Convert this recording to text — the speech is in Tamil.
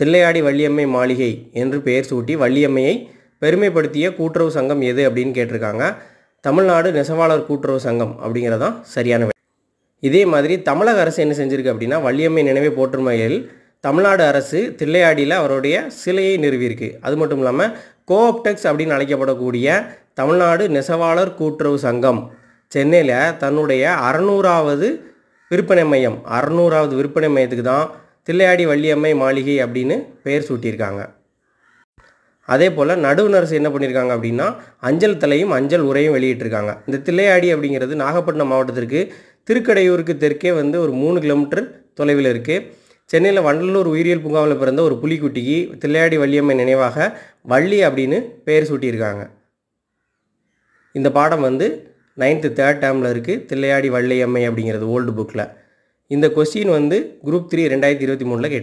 தில்லையாடி வள்ளியம்மை மாளிகை என்று பெயர் சூட்டி வள்ளியம்மையை பெருமைப்படுத்திய கூட்டுறவு சங்கம் எது அப்படின்னு கேட்டிருக்காங்க தமிழ்நாடு நெசவாளர் கூட்டுறவு சங்கம் அப்படிங்கிறதான் சரியான இதே மாதிரி தமிழக அரசு என்ன செஞ்சிருக்கு அப்படின்னா வள்ளியம்மை நினைவை போற்றும் வகையில் தமிழ்நாடு அரசு தில்லையாடியில் அவருடைய சிலையை நிறுவியிருக்கு அது மட்டும் இல்லாமல் கோஆப்டெக்ஸ் அப்படின்னு அழைக்கப்படக்கூடிய தமிழ்நாடு நெசவாளர் கூட்டுறவு சங்கம் சென்னையில் தன்னுடைய அறநூறாவது விற்பனை மையம் அறநூறாவது விற்பனை மையத்துக்கு தான் தில்லையாடி வள்ளியம்மை மாளிகை அப்படின்னு பெயர் சூட்டியிருக்காங்க அதே போல் நடுவு அரசு என்ன பண்ணியிருக்காங்க அப்படின்னா அஞ்சல் தலையும் அஞ்சல் உரையும் வெளியிட்டிருக்காங்க இந்த தில்லையாடி அப்படிங்கிறது நாகப்பட்டினம் மாவட்டத்திற்கு திருக்கடையூருக்கு தெற்கே வந்து ஒரு மூணு கிலோமீட்டர் தொலைவில் இருக்குது சென்னையில் வண்டலூர் உயிரியல் பூங்காவில் பிறந்த ஒரு புலிக்குட்டிக்கு தில்லையாடி வள்ளியம்மை நினைவாக வள்ளி அப்படின்னு பெயர் சூட்டியிருக்காங்க இந்த பாடம் வந்து நைன்த்து தேர்ட் டேர்மில் இருக்குது தில்லையாடி வள்ளியம்மை அப்படிங்கிறது ஓல்டு புக்கில் இந்த கொஸ்டின் வந்து குரூப் த்ரீ ரெண்டாயிரத்தி இருபத்தி மூணில் கேட்டது